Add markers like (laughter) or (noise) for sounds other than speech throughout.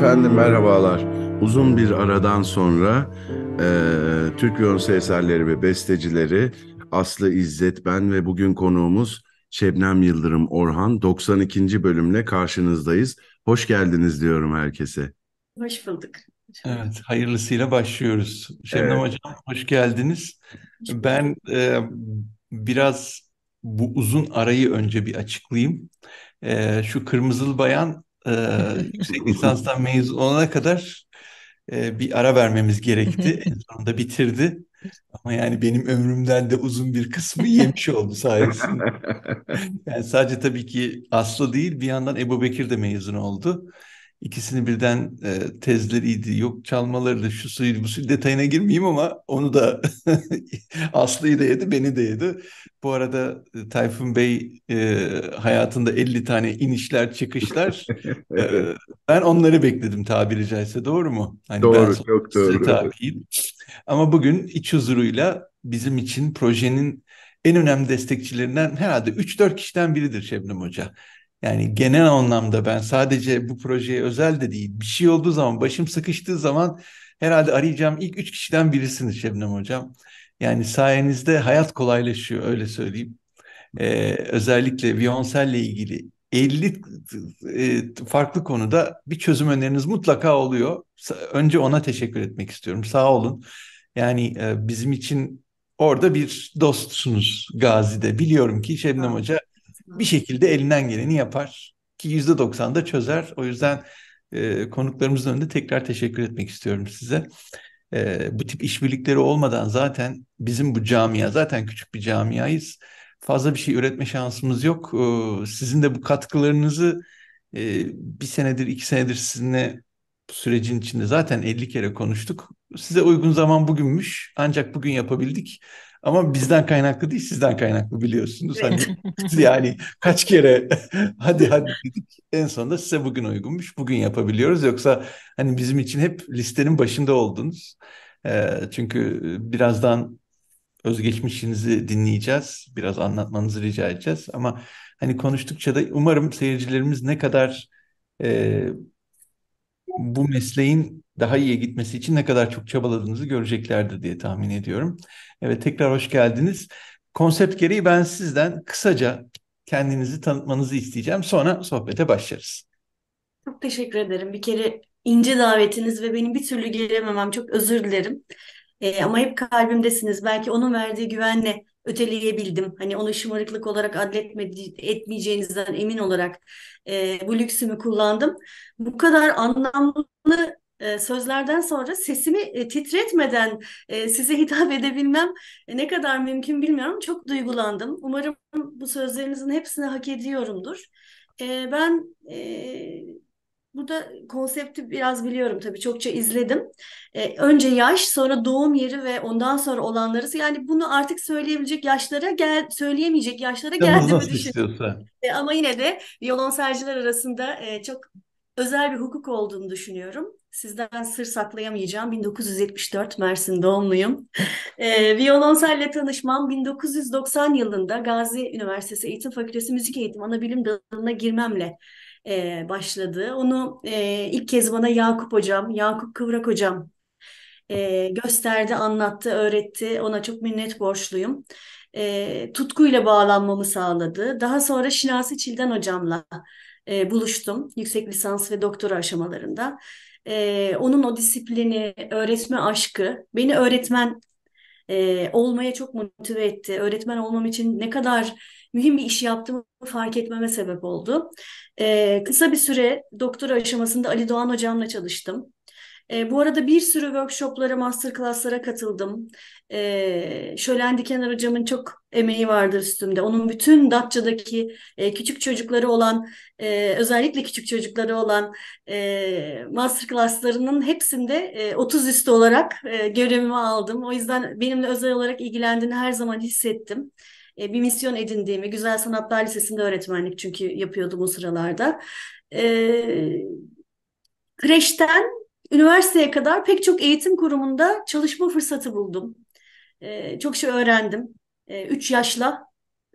Efendim merhabalar. Uzun bir aradan sonra e, Türk Yonsu eserleri ve bestecileri Aslı İzzet ben ve bugün konuğumuz Şebnem Yıldırım Orhan 92. bölümle karşınızdayız. Hoş geldiniz diyorum herkese. Hoş bulduk. Evet, hayırlısıyla başlıyoruz. Şebnem evet. Hocam hoş geldiniz. Ben e, biraz bu uzun arayı önce bir açıklayayım. E, şu Kırmızıl Bayan e, yüksek lisanstan mezun olana kadar e, bir ara vermemiz gerekti. (laughs) en sonunda bitirdi. Ama yani benim ömrümden de uzun bir kısmı yemiş oldu sayesinde. (laughs) yani sadece tabii ki Aslı değil bir yandan Ebu Bekir de mezun oldu. İkisini birden e, tezleriydi, yok çalmaları da şu suydu, bu suydu. detayına girmeyeyim ama onu da (laughs) Aslı'yı da yedi, beni de yedi. Bu arada e, Tayfun Bey e, hayatında 50 tane inişler, çıkışlar. (laughs) e, ben onları bekledim tabiri caizse, doğru mu? Hani doğru, ben çok doğru. Tabiyim. Ama bugün iç huzuruyla bizim için projenin en önemli destekçilerinden herhalde 3-4 kişiden biridir Şebnem Hoca. Yani genel anlamda ben sadece bu projeye özel de değil. Bir şey olduğu zaman, başım sıkıştığı zaman herhalde arayacağım ilk üç kişiden birisiniz Şebnem Hocam. Yani sayenizde hayat kolaylaşıyor öyle söyleyeyim. Ee, özellikle Viyonsel'le ilgili 50 e, farklı konuda bir çözüm öneriniz mutlaka oluyor. Önce ona teşekkür etmek istiyorum. Sağ olun. Yani e, bizim için orada bir dostsunuz Gazi'de. Biliyorum ki Şebnem Hoca bir şekilde elinden geleni yapar ki yüzde 90'da çözer. O yüzden e, konuklarımızın önünde tekrar teşekkür etmek istiyorum size. E, bu tip işbirlikleri olmadan zaten bizim bu camia zaten küçük bir camiayız. Fazla bir şey üretme şansımız yok. E, sizin de bu katkılarınızı e, bir senedir iki senedir sizinle sürecin içinde zaten 50 kere konuştuk. Size uygun zaman bugünmüş ancak bugün yapabildik. Ama bizden kaynaklı değil, sizden kaynaklı biliyorsunuz. Hani, yani kaç kere (laughs) hadi hadi dedik. En sonunda size bugün uygunmuş, bugün yapabiliyoruz. Yoksa hani bizim için hep listenin başında oldunuz. Ee, e, çünkü birazdan özgeçmişinizi dinleyeceğiz. Biraz anlatmanızı rica edeceğiz. Ama hani konuştukça da umarım seyircilerimiz ne kadar e, bu mesleğin daha iyiye gitmesi için ne kadar çok çabaladığınızı göreceklerdir diye tahmin ediyorum. Evet tekrar hoş geldiniz. Konsept gereği ben sizden kısaca kendinizi tanıtmanızı isteyeceğim. Sonra sohbete başlarız. Çok teşekkür ederim. Bir kere ince davetiniz ve benim bir türlü gelememem çok özür dilerim. Ee, ama hep kalbimdesiniz. Belki onun verdiği güvenle öteleyebildim. Hani onu şımarıklık olarak etmeyeceğinizden emin olarak e, bu lüksümü kullandım. Bu kadar anlamlı e, sözlerden sonra sesimi e, titretmeden e, size hitap (laughs) edebilmem e, ne kadar mümkün bilmiyorum. Çok duygulandım. Umarım bu sözlerinizin hepsini hak ediyorumdur. ben burada konsepti biraz biliyorum tabii çokça izledim. önce yaş, sonra doğum yeri ve ondan sonra olanları. Yani bunu artık söyleyebilecek yaşlara gel, söyleyemeyecek yaşlara geldiğimi düşünüyorum. ama yine de violonserciler arasında çok özel bir hukuk olduğunu düşünüyorum. Sizden sır saklayamayacağım. 1974 Mersin doğumluyum. E, ee, Viyolonselle tanışmam 1990 yılında Gazi Üniversitesi Eğitim Fakültesi Müzik Eğitim Anabilim Dalı'na girmemle e, başladı. Onu e, ilk kez bana Yakup Hocam, Yakup Kıvrak Hocam e, gösterdi, anlattı, öğretti. Ona çok minnet borçluyum. E, tutkuyla bağlanmamı sağladı. Daha sonra Şinasi Çilden Hocam'la e, buluştum yüksek lisans ve doktora aşamalarında e, onun o disiplini, öğretme aşkı beni öğretmen e, olmaya çok motive etti. Öğretmen olmam için ne kadar mühim bir iş yaptığımı fark etmeme sebep oldu. E, kısa bir süre doktora aşamasında Ali Doğan hocamla çalıştım. E, bu arada bir sürü workshoplara, masterclasslara katıldım. E, Şölen Dikener hocamın çok emeği vardır üstümde. Onun bütün Datça'daki e, küçük çocukları olan, e, özellikle küçük çocukları olan e, masterclasslarının hepsinde e, 30 üstü olarak e, görevimi aldım. O yüzden benimle özel olarak ilgilendiğini her zaman hissettim e, bir misyon edindiğimi, Güzel Sanatlar Lisesi'nde öğretmenlik çünkü yapıyordum o sıralarda. E, kreşten üniversiteye kadar pek çok eğitim kurumunda çalışma fırsatı buldum. E, çok şey öğrendim. E, ee, 3 yaşla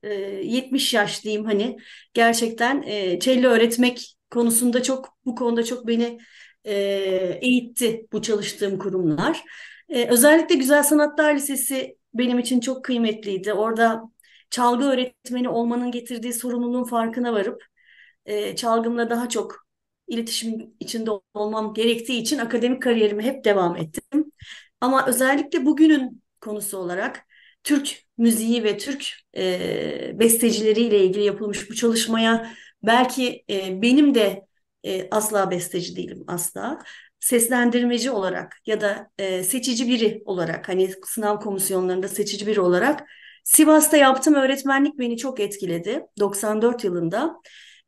e, 70 yaş diyeyim hani gerçekten e, çelle öğretmek konusunda çok bu konuda çok beni e, eğitti bu çalıştığım kurumlar. E, özellikle Güzel Sanatlar Lisesi benim için çok kıymetliydi. Orada çalgı öğretmeni olmanın getirdiği sorumluluğun farkına varıp e, çalgımla daha çok iletişim içinde olmam gerektiği için akademik kariyerimi hep devam ettim. Ama özellikle bugünün konusu olarak Türk müziği ve Türk e, bestecileriyle ilgili yapılmış bu çalışmaya belki e, benim de e, asla besteci değilim asla seslendirmeci olarak ya da e, seçici biri olarak hani sınav komisyonlarında seçici biri olarak Sivas'ta yaptığım öğretmenlik beni çok etkiledi 94 yılında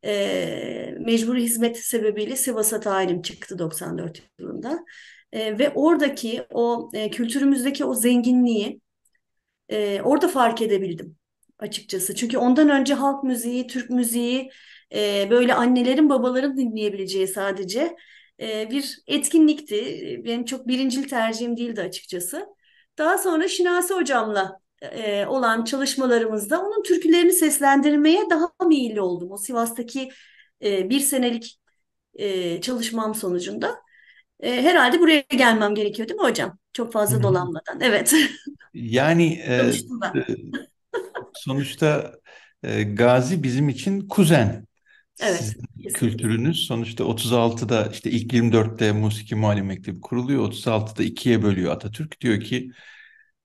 e, mecburi hizmet sebebiyle Sivas'a tayinim çıktı 94 yılında. E, ve oradaki o e, kültürümüzdeki o zenginliği e, orada fark edebildim açıkçası. Çünkü ondan önce halk müziği, Türk müziği e, böyle annelerin babaların dinleyebileceği sadece e, bir etkinlikti. Benim çok birincil tercihim değildi açıkçası. Daha sonra Şinasi hocamla e, olan çalışmalarımızda onun türkülerini seslendirmeye daha meyilli oldum. O Sivas'taki e, bir senelik e, çalışmam sonucunda. E, herhalde buraya gelmem gerekiyor değil mi hocam? Çok fazla dolanmadan. Evet. (laughs) Yani e, e, sonuçta e, Gazi bizim için kuzen. Evet. Sizin kültürünüz sonuçta 36'da işte ilk 24'te Musiki Muallim Mektebi kuruluyor. 36'da ikiye bölüyor Atatürk. Diyor ki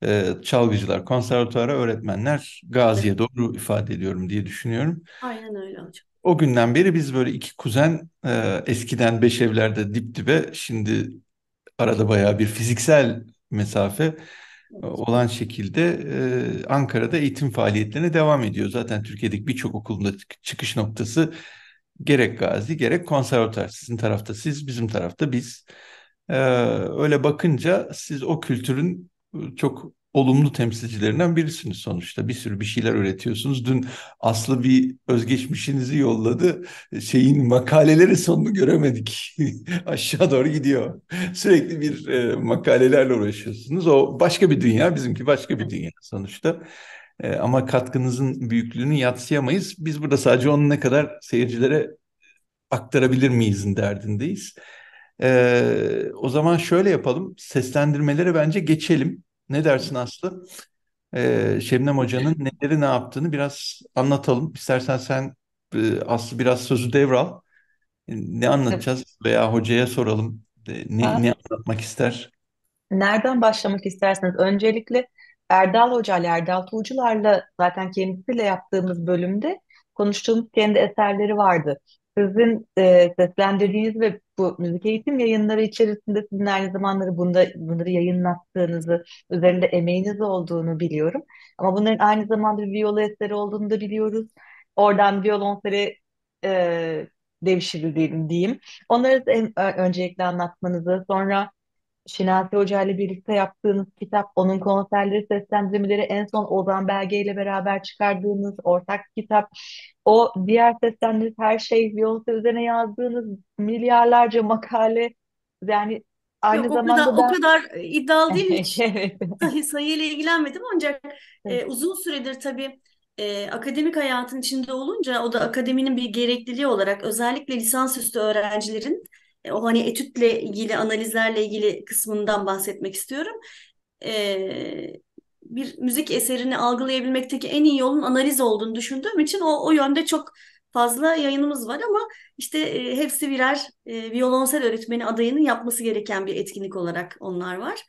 e, çalgıcılar, konservatuara öğretmenler Gazi'ye doğru ifade ediyorum diye düşünüyorum. Aynen öyle hocam. O günden beri biz böyle iki kuzen e, eskiden beş evlerde dip dibe şimdi arada bayağı bir fiziksel mesafe e, olan şekilde Ankara'da eğitim faaliyetlerine devam ediyor. Zaten Türkiye'deki birçok okulunda çıkış noktası gerek Gazi gerek konservatuar. Sizin tarafta siz, bizim tarafta biz. E, öyle bakınca siz o kültürün e, çok olumlu temsilcilerinden birisiniz sonuçta. Bir sürü bir şeyler üretiyorsunuz. Dün Aslı bir özgeçmişinizi yolladı. E, şeyin makaleleri sonunu göremedik. (laughs) Aşağı doğru gidiyor. Sürekli bir e, makalelerle uğraşıyorsunuz. O başka bir dünya, bizimki başka bir dünya sonuçta. E, ama katkınızın büyüklüğünü yatsıyamayız. Biz burada sadece onu ne kadar seyircilere aktarabilir miyiz derdindeyiz. Ee, o zaman şöyle yapalım. Seslendirmelere bence geçelim. Ne dersin Aslı? Ee, Şebnem Hoca'nın neleri ne yaptığını biraz anlatalım. İstersen sen e, Aslı biraz sözü devral. Ne anlatacağız veya hocaya soralım. E, ne, ne anlatmak ister? Nereden başlamak istersiniz? öncelikle Erdal Hoca ile Erdal Tuğcular'la zaten kendisiyle yaptığımız bölümde konuştuğumuz kendi eserleri vardı. Sizin e, seslendirdiğiniz ve bu müzik eğitim yayınları içerisinde sizin her zamanları bunda, bunları yayınlattığınızı, üzerinde emeğiniz olduğunu biliyorum. Ama bunların aynı zamanda bir viola eseri olduğunu da biliyoruz. Oradan violonseri e, devşirildiğini diyeyim. Onları da en, öncelikle anlatmanızı, sonra Şinasi Hoca ile birlikte yaptığınız kitap, onun konserleri, seslendirmeleri, en son Ozan Belge ile beraber çıkardığınız ortak kitap, o diğer seslendiriniz her şey Beyoncé üzerine yazdığınız milyarlarca makale yani aynı o zamanda kadar, ben... o kadar e, iddialı değil mi? (laughs) evet. Sayıyla ilgilenmedim ancak e, uzun süredir tabii e, akademik hayatın içinde olunca o da akademinin bir gerekliliği olarak özellikle lisansüstü öğrencilerin e, o hani etütle ilgili analizlerle ilgili kısmından bahsetmek istiyorum. E, bir müzik eserini algılayabilmekteki en iyi yolun analiz olduğunu düşündüğüm için o, o yönde çok fazla yayınımız var ama işte e, hepsi birer e, violonsel öğretmeni adayının yapması gereken bir etkinlik olarak onlar var.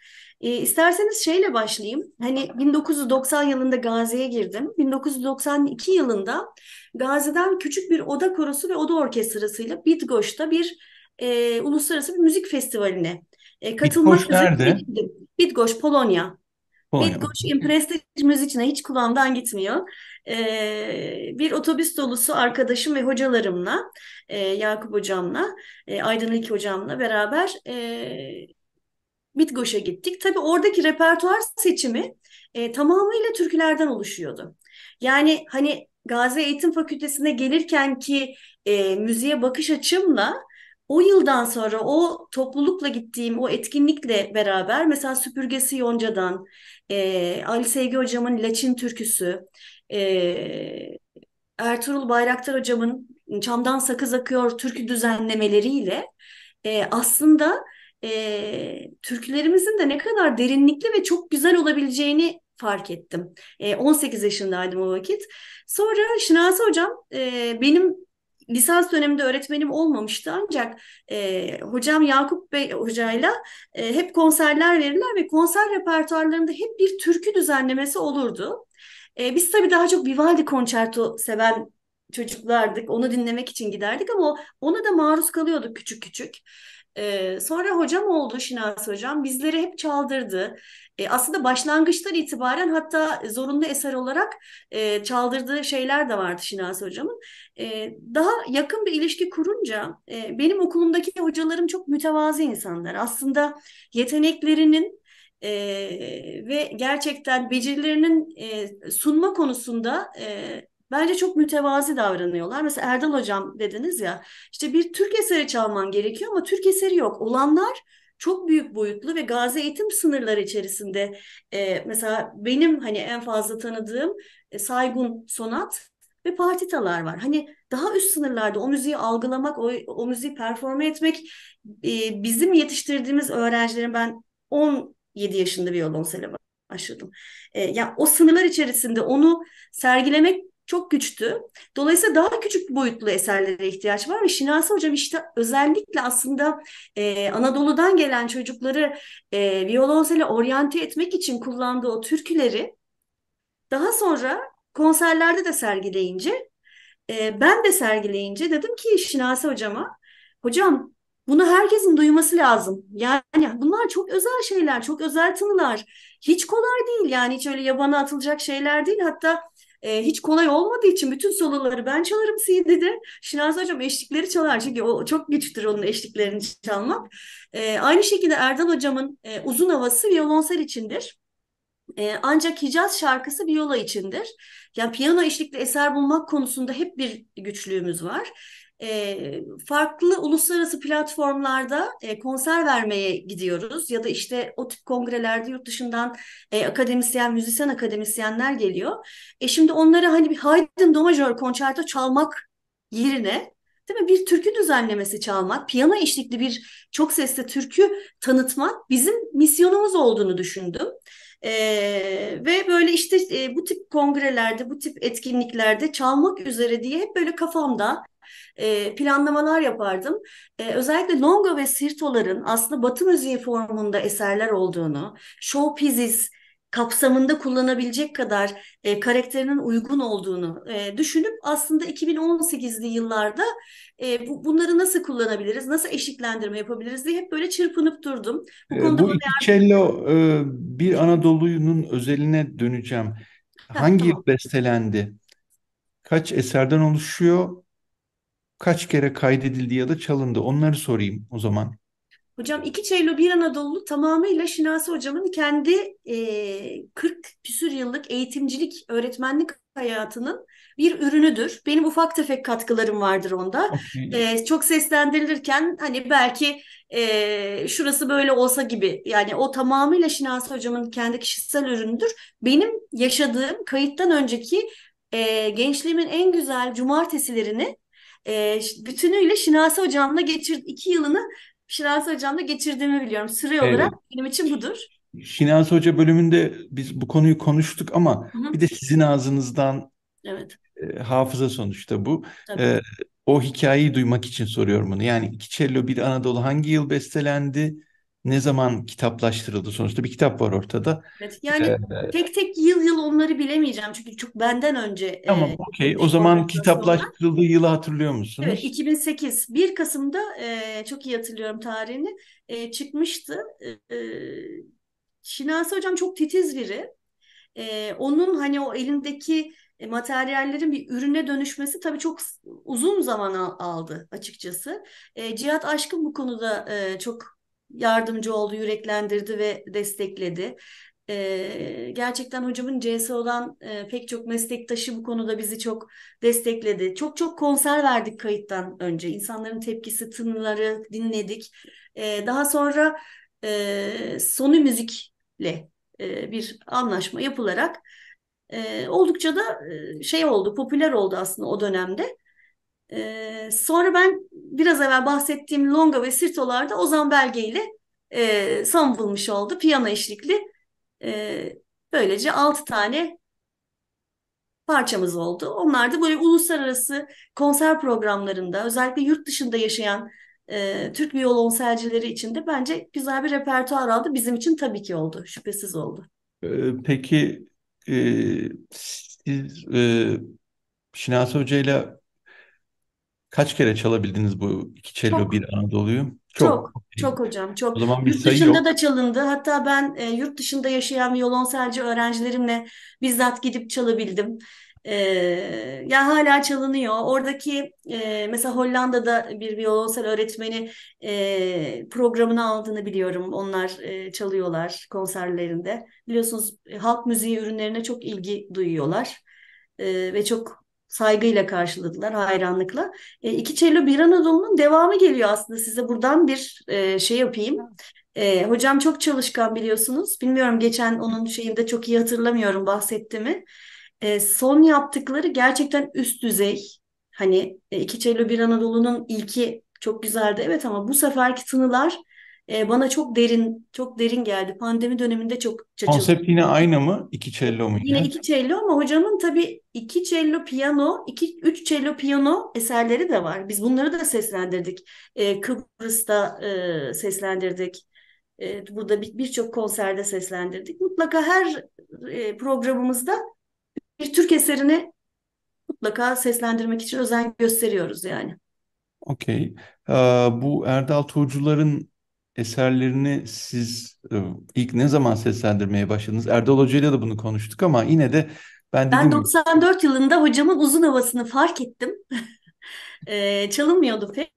E, isterseniz şeyle başlayayım. Hani 1990 yılında Gazi'ye girdim. 1992 yılında Gazi'den küçük bir oda korosu ve oda orkestrasıyla Bitgoş'ta bir e, uluslararası bir müzik festivaline e, katılmak Bitgoş üzere nerede? gittim. Bitgoş Polonya. Polonya. Bitgoş Imprestij Müziçine hiç kulağımdan gitmiyor. E, bir otobüs dolusu arkadaşım ve hocalarımla, e, Yakup hocamla, e, Aydın İlk hocamla beraber e, Bitgoş'a gittik. Tabii oradaki repertuar seçimi e, tamamıyla türkülerden oluşuyordu. Yani hani Gazi Eğitim Fakültesi'ne gelirken ki e, müziğe bakış açımla o yıldan sonra o toplulukla gittiğim o etkinlikle beraber mesela Süpürgesi Yonca'dan, e, Ali Sevgi Hocam'ın Leçin türküsü, e, Ertuğrul Bayraktar Hocam'ın Çamdan Sakız Akıyor türkü düzenlemeleriyle e, aslında e, türkülerimizin de ne kadar derinlikli ve çok güzel olabileceğini fark ettim. E, 18 yaşındaydım o vakit. Sonra Şinasi Hocam e, benim lisans döneminde öğretmenim olmamıştı ancak e, hocam Yakup Bey hocayla e, hep konserler verirler ve konser repertuarlarında hep bir türkü düzenlemesi olurdu. E, biz tabii daha çok Vivaldi konçerto seven çocuklardık. Onu dinlemek için giderdik ama ona da maruz kalıyorduk küçük küçük. E, sonra hocam oldu Şinas hocam. Bizleri hep çaldırdı. E, aslında başlangıçtan itibaren hatta zorunlu eser olarak e, çaldırdığı şeyler de vardı Şinas hocamın. E, daha yakın bir ilişki kurunca e, benim okulumdaki hocalarım çok mütevazi insanlar. Aslında yeteneklerinin e, ve gerçekten becerilerinin e, sunma konusunda e, Bence çok mütevazi davranıyorlar. Mesela Erdal Hocam dediniz ya işte bir Türk eseri çalman gerekiyor ama Türk eseri yok. Olanlar çok büyük boyutlu ve Gazi eğitim sınırları içerisinde e, mesela benim hani en fazla tanıdığım e, Saygun Sonat ve partitalar var. Hani daha üst sınırlarda o müziği algılamak, o, o müziği performe etmek e, bizim yetiştirdiğimiz öğrencilerin ben 17 yaşında bir violonsele başladım. E, ya yani o sınırlar içerisinde onu sergilemek çok güçlü. Dolayısıyla daha küçük boyutlu eserlere ihtiyaç var ve Şinasi Hocam işte özellikle aslında e, Anadolu'dan gelen çocukları e, violonsele oryante etmek için kullandığı o türküleri daha sonra konserlerde de sergileyince e, ben de sergileyince dedim ki Şinasi Hocama hocam bunu herkesin duyması lazım. Yani bunlar çok özel şeyler, çok özel tınılar. Hiç kolay değil yani hiç öyle yabana atılacak şeyler değil. Hatta e, hiç kolay olmadığı için bütün soloları ben çalarım CD'de. Şinasi Hocam eşlikleri çalar çünkü o çok güçtür onun eşliklerini çalmak. E, aynı şekilde Erdal Hocam'ın e, uzun havası violonsel içindir. E, ancak Hicaz şarkısı viola içindir. Yani piyano eşlikli eser bulmak konusunda hep bir güçlüğümüz var e, farklı uluslararası platformlarda e, konser vermeye gidiyoruz ya da işte o tip kongrelerde yurt dışından e, akademisyen, müzisyen akademisyenler geliyor. E şimdi onları hani bir Haydn Domajör konçerto çalmak yerine değil mi bir türkü düzenlemesi çalmak, piyano eşlikli bir çok sesli türkü tanıtmak bizim misyonumuz olduğunu düşündüm. Ee, ve böyle işte e, bu tip kongrelerde, bu tip etkinliklerde çalmak üzere diye hep böyle kafamda e, planlamalar yapardım. E, özellikle Longo ve sirtoların aslında Batı müziği formunda eserler olduğunu, showpieces kapsamında kullanabilecek kadar e, karakterinin uygun olduğunu e, düşünüp aslında 2018'li yıllarda e, bu, bunları nasıl kullanabiliriz, nasıl eşiklendirme yapabiliriz diye hep böyle çırpınıp durdum. Bu, e, konuda bu iki cello e, bir Anadolu'nun özeline döneceğim. Ha, Hangi tamam. bestelendi? Kaç eserden oluşuyor? kaç kere kaydedildi ya da çalındı? Onları sorayım o zaman. Hocam iki çeylo bir Anadolu tamamıyla Şinasi hocamın kendi e, 40 küsür yıllık eğitimcilik, öğretmenlik hayatının bir ürünüdür. Benim ufak tefek katkılarım vardır onda. Okay. E, çok seslendirilirken hani belki e, şurası böyle olsa gibi yani o tamamıyla Şinasi hocamın kendi kişisel ürünüdür. Benim yaşadığım kayıttan önceki e, gençliğimin en güzel cumartesilerini e, bütünüyle Şinasi Hocam'la geçir iki yılını Şinasi Hocam'la geçirdiğimi biliyorum. Süre evet. benim için budur. Şinasi Hoca bölümünde biz bu konuyu konuştuk ama Hı-hı. bir de sizin ağzınızdan evet. e, hafıza sonuçta bu. E, o hikayeyi duymak için soruyorum bunu. Yani iki cello bir Anadolu hangi yıl bestelendi? ne zaman kitaplaştırıldı sonuçta bir kitap var ortada. Evet, yani ee, tek tek yıl yıl onları bilemeyeceğim çünkü çok benden önce. E, tamam e, okey o zaman kitaplaştırıldığı yılı hatırlıyor musunuz? Evet 2008 1 Kasım'da e, çok iyi hatırlıyorum tarihini e, çıkmıştı. E, e, Şinasi hocam çok titiz biri. E, onun hani o elindeki e, materyallerin bir ürüne dönüşmesi tabii çok uzun zaman aldı açıkçası. E, Cihat Aşkın bu konuda e, çok yardımcı oldu, yüreklendirdi ve destekledi. E, gerçekten hocamın CS olan e, pek çok meslektaşı bu konuda bizi çok destekledi. Çok çok konser verdik kayıttan önce. İnsanların tepkisi, tınıları dinledik. E, daha sonra e, Sony Müzik'le e, bir anlaşma yapılarak e, oldukça da e, şey oldu, popüler oldu aslında o dönemde. E, sonra ben biraz evvel bahsettiğim Longa ve Sirtolar'da Ozan Belge ile e, samvılmış oldu. Piyano eşlikli. E, böylece altı tane parçamız oldu. Onlar da böyle uluslararası konser programlarında özellikle yurt dışında yaşayan e, Türk violonselcileri için de bence güzel bir repertuar aldı. Bizim için tabii ki oldu. Şüphesiz oldu. Ee, peki e, siz e, Şinasi Hoca ile Kaç kere çalabildiniz bu iki cello bir Anadolu'yu? Çok. Çok, çok hocam, çok. O zaman bir yurt dışında yok. da çalındı. Hatta ben e, yurt dışında yaşayan violonselci öğrencilerimle bizzat gidip çalabildim. E, ya hala çalınıyor. Oradaki e, mesela Hollanda'da bir violonsel öğretmeni e, programını aldığını biliyorum. Onlar e, çalıyorlar konserlerinde. Biliyorsunuz e, halk müziği ürünlerine çok ilgi duyuyorlar. E, ve çok saygıyla karşıladılar, hayranlıkla. E, iki Çello Bir Anadolu'nun devamı geliyor aslında. Size buradan bir e, şey yapayım. E, hocam çok çalışkan biliyorsunuz. Bilmiyorum geçen onun şeyinde çok iyi hatırlamıyorum bahsetti mi. E, son yaptıkları gerçekten üst düzey. Hani e, iki Çello Bir Anadolu'nun ilki çok güzeldi evet ama bu seferki tınılar e, bana çok derin çok derin geldi. Pandemi döneminde çok çaçıldım. Konsept yine aynı mı? İki cello mu? Yine iki cello ama hocamın tabii iki cello piyano, iki, üç cello piyano eserleri de var. Biz bunları da seslendirdik. E, Kıbrıs'ta e, seslendirdik. E, burada birçok bir konserde seslendirdik. Mutlaka her e, programımızda bir Türk eserini mutlaka seslendirmek için özen gösteriyoruz yani. Okey. Ee, bu Erdal Tuğcular'ın eserlerini siz e, ilk ne zaman seslendirmeye başladınız? Erdal Hoca ile de bunu konuştuk ama yine de ben Ben 94 gibi... yılında hocamın uzun havasını fark ettim. (laughs) e, çalınmıyordu pek.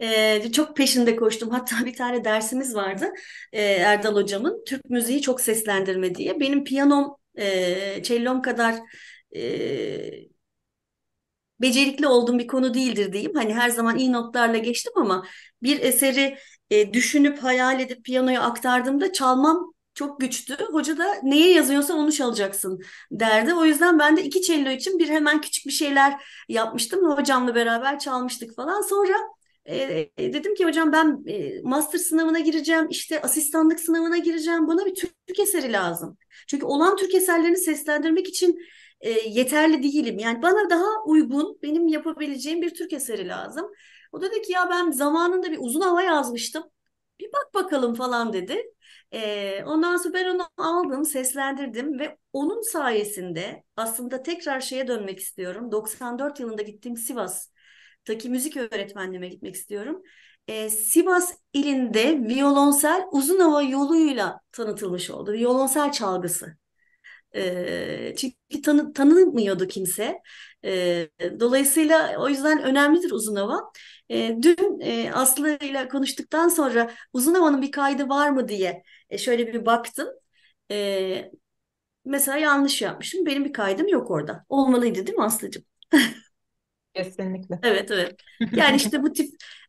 E, çok peşinde koştum. Hatta bir tane dersimiz vardı e, Erdal hocamın. Türk müziği çok seslendirme diye. Benim piyanom, e, çellom kadar e, becerikli olduğum bir konu değildir diyeyim. Hani her zaman iyi notlarla geçtim ama bir eseri e, düşünüp hayal edip piyanoya aktardığımda çalmam çok güçtü. Hoca da neye yazıyorsan onu çalacaksın derdi. O yüzden ben de iki cello için bir hemen küçük bir şeyler yapmıştım. Hocamla beraber çalmıştık falan. Sonra e, e, dedim ki hocam ben e, master sınavına gireceğim, işte asistanlık sınavına gireceğim. Bana bir Türk eseri lazım. Çünkü olan Türk eserlerini seslendirmek için e, yeterli değilim. Yani bana daha uygun, benim yapabileceğim bir Türk eseri lazım. O dedi ki ya ben zamanında bir uzun hava yazmıştım. Bir bak bakalım falan dedi. E, ondan sonra ben onu aldım, seslendirdim ve onun sayesinde aslında tekrar şeye dönmek istiyorum. 94 yılında gittiğim Sivas'taki müzik öğretmenliğime gitmek istiyorum. E, Sivas ilinde violonsel uzun hava yoluyla tanıtılmış oldu. Violonsel çalgısı çünkü tanı, tanınmıyordu kimse. dolayısıyla o yüzden önemlidir uzun hava. dün Aslı ile konuştuktan sonra uzun havanın bir kaydı var mı diye e, şöyle bir baktım. mesela yanlış yapmışım. Benim bir kaydım yok orada. Olmalıydı değil mi Aslı'cığım? (laughs) Kesinlikle. Evet evet. Yani işte bu tip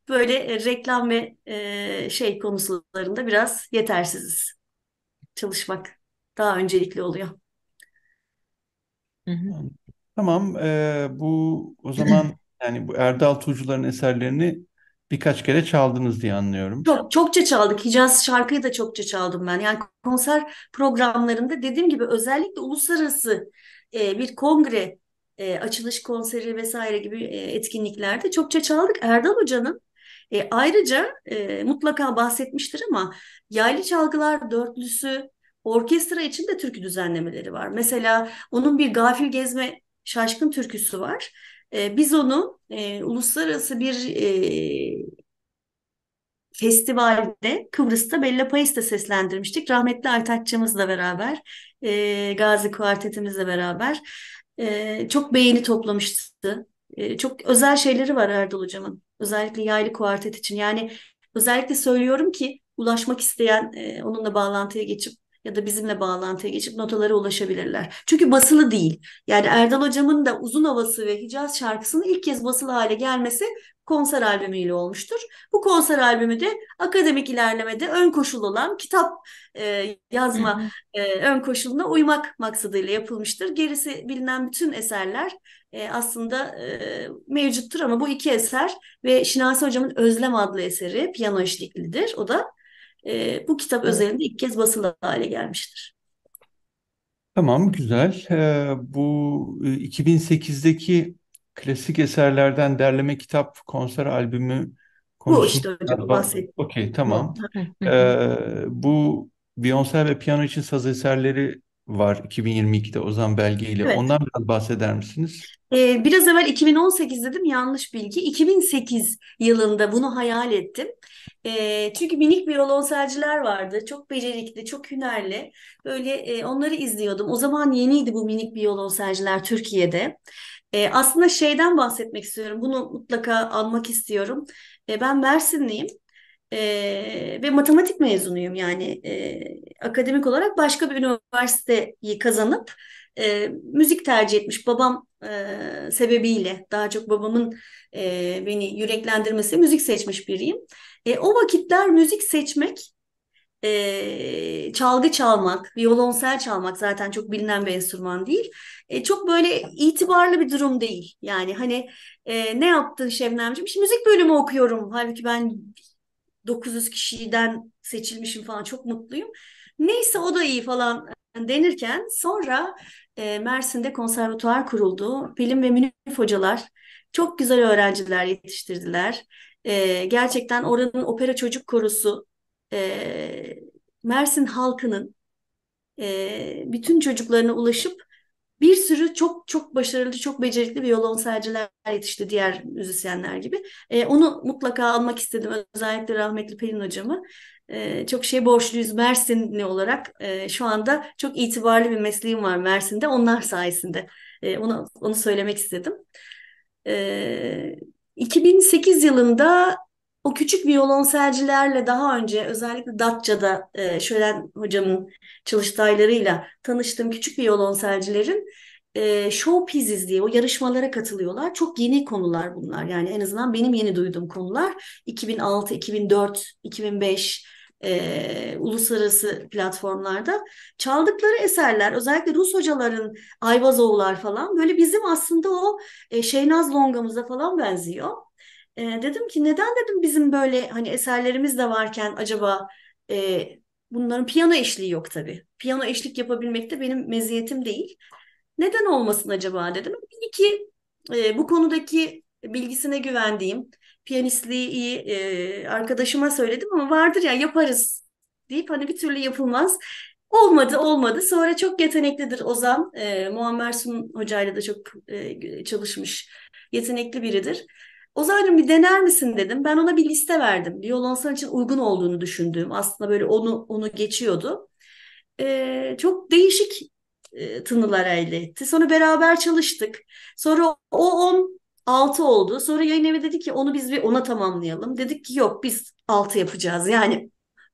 böyle e, reklam ve e, şey konularında biraz yetersiziz. Çalışmak daha öncelikli oluyor tamam e, bu o zaman (clears throat) yani bu Erdal Tuğcuların eserlerini birkaç kere çaldınız diye anlıyorum. Çok, çokça çaldık. Hicaz şarkıyı da çokça çaldım ben. Yani konser programlarında dediğim gibi özellikle uluslararası e, bir kongre e, açılış konseri vesaire gibi e, etkinliklerde çokça çaldık. Erdal Hoca'nın e, ayrıca e, mutlaka bahsetmiştir ama yaylı çalgılar dörtlüsü orkestra için de türkü düzenlemeleri var. Mesela onun bir gafil gezme şaşkın türküsü var. E, biz onu e, uluslararası bir e, festivalde Kıbrıs'ta Bella Pais'te seslendirmiştik. Rahmetli Aytaççımızla beraber, e, Gazi Kuartetimizle beraber e, çok beğeni toplamıştı. E, çok özel şeyleri var Erdal Hocam'ın. Özellikle yaylı kuartet için. Yani özellikle söylüyorum ki ulaşmak isteyen e, onunla bağlantıya geçip ya da bizimle bağlantıya geçip notalara ulaşabilirler. Çünkü basılı değil. Yani Erdal Hocam'ın da Uzun Havası ve Hicaz şarkısının ilk kez basılı hale gelmesi konser albümüyle olmuştur. Bu konser albümü de akademik ilerlemede ön koşul olan kitap e, yazma e, ön koşuluna uymak maksadıyla yapılmıştır. Gerisi bilinen bütün eserler e, aslında e, mevcuttur ama bu iki eser ve Şinasi Hocam'ın Özlem adlı eseri piyano işliklidir. O da e, bu kitap özelinde ilk kez basılı hale gelmiştir. Tamam güzel. Ee, bu 2008'deki e, klasik eserlerden derleme kitap konser albümü konusunda... Bu işte hocam bahsettiğim. Okey tamam. ee, bu Beyoncé ve piyano için saz eserleri var 2022'de Ozan Belge ile. Evet. Ondan biraz bahseder misiniz? Ee, biraz evvel 2018 dedim yanlış bilgi. 2008 yılında bunu hayal ettim. E, çünkü minik violonselciler vardı. Çok becerikli, çok hünerli. Böyle e, onları izliyordum. O zaman yeniydi bu minik violonselciler Türkiye'de. E, aslında şeyden bahsetmek istiyorum. Bunu mutlaka almak istiyorum. E, ben Mersinliyim. Ee, ve matematik mezunuyum yani e, akademik olarak başka bir üniversiteyi kazanıp e, müzik tercih etmiş babam e, sebebiyle daha çok babamın e, beni yüreklendirmesi müzik seçmiş biriyim. E, o vakitler müzik seçmek, e, çalgı çalmak, violonsel çalmak zaten çok bilinen bir enstrüman değil. E, çok böyle itibarlı bir durum değil. Yani hani e, ne yaptın Şevnemciğim? İşte müzik bölümü okuyorum. Halbuki ben 900 kişiden seçilmişim falan çok mutluyum. Neyse o da iyi falan e, denirken sonra e, Mersin'de konservatuar kuruldu. Film ve Münif hocalar çok güzel öğrenciler yetiştirdiler. E, gerçekten oranın opera çocuk korusu e, Mersin halkının e, bütün çocuklarına ulaşıp bir sürü çok çok başarılı, çok becerikli bir violonselciler yetişti diğer müzisyenler gibi. E, onu mutlaka almak istedim. Özellikle rahmetli Pelin hocamı. E, çok şey borçluyuz Mersinli olarak. E, şu anda çok itibarlı bir mesleğim var Mersin'de. Onlar sayesinde. E, onu, onu söylemek istedim. E, 2008 yılında o küçük violonselcilerle daha önce özellikle Datça'da e, Şölen hocamın çalıştaylarıyla tanıştığım küçük violonselcilerin e, showpieces diye o yarışmalara katılıyorlar. Çok yeni konular bunlar yani en azından benim yeni duyduğum konular 2006, 2004, 2005 e, uluslararası platformlarda çaldıkları eserler özellikle Rus hocaların Ayvazoğullar falan böyle bizim aslında o e, Şeynaz Longamıza falan benziyor. E, dedim ki neden dedim bizim böyle hani eserlerimiz de varken acaba e, bunların piyano eşliği yok tabii. Piyano eşlik yapabilmek de benim meziyetim değil. Neden olmasın acaba dedim. Bir iki e, bu konudaki bilgisine güvendiğim piyanistliği iyi e, arkadaşıma söyledim ama vardır ya yaparız deyip hani bir türlü yapılmaz. Olmadı olmadı. Sonra çok yeteneklidir Ozan. E, Muammer Sun hocayla da çok e, çalışmış. Yetenekli biridir. Ozan'cığım bir dener misin dedim. Ben ona bir liste verdim. Violonsan için uygun olduğunu düşündüğüm. Aslında böyle onu onu geçiyordu. E, çok değişik e, tınılar elde etti. Sonra beraber çalıştık. Sonra o 10 6 oldu. Sonra yayın evi dedi ki onu biz bir ona tamamlayalım. Dedik ki yok biz 6 yapacağız. Yani